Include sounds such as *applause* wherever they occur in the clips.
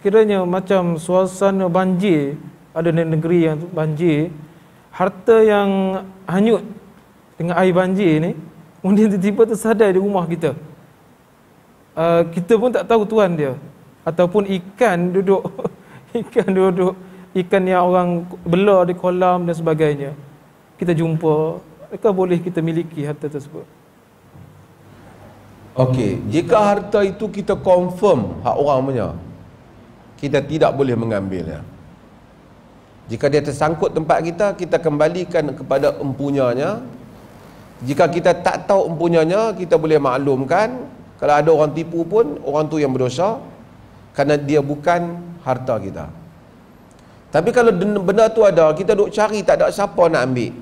Sekiranya macam suasana banjir ada di negeri yang banjir, harta yang hanyut dengan air banjir ni, kemudian tiba-tiba tersadar di rumah kita. Uh, kita pun tak tahu tuan dia ataupun ikan duduk *laughs* ikan duduk ikan yang orang bela di kolam dan sebagainya kita jumpa adakah boleh kita miliki harta tersebut okey jika harta itu kita confirm hak orang punya kita tidak boleh mengambilnya jika dia tersangkut tempat kita kita kembalikan kepada empunyanya jika kita tak tahu empunyanya kita boleh maklumkan kalau ada orang tipu pun orang tu yang berdosa kerana dia bukan harta kita tapi kalau benda tu ada kita duk cari tak ada siapa nak ambil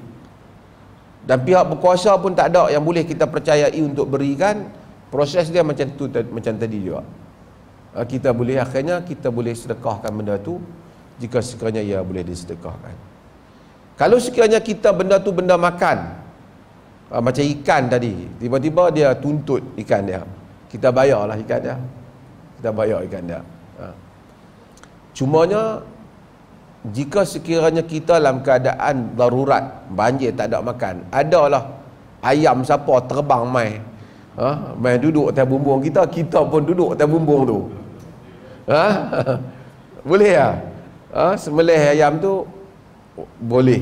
dan pihak berkuasa pun tak ada yang boleh kita percayai untuk berikan proses dia macam tu macam tadi juga Ah, kita boleh akhirnya kita boleh sedekahkan benda tu jika sekiranya ia boleh disedekahkan kalau sekiranya kita benda tu benda makan uh, macam ikan tadi tiba-tiba dia tuntut ikan dia kita bayarlah ikan dia kita bayar ikan dia ha. cumanya jika sekiranya kita dalam keadaan darurat banjir tak ada makan adalah ayam siapa terbang mai ha? mai duduk atas bumbung kita kita pun duduk atas bumbung tu Ha? Boleh ya? Ha? Semelih ayam tu boleh.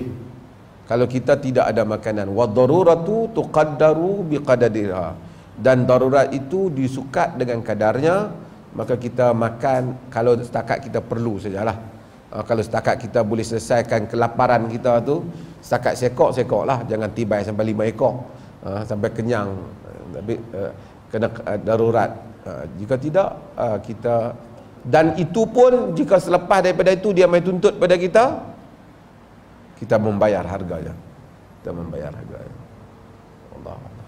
Kalau kita tidak ada makanan, wa daruratu tuqaddaru biqadadiha. Dan darurat itu disukat dengan kadarnya, maka kita makan kalau setakat kita perlu sajalah. Ha, kalau setakat kita boleh selesaikan kelaparan kita tu, setakat sekok-sekok lah. Jangan tiba sampai lima ekor. Ha, sampai kenyang. Tapi uh, kena eh, darurat. Uh, jika tidak, uh, kita dan itu pun jika selepas daripada itu dia mai tuntut pada kita kita membayar harganya kita membayar harganya Allah Allah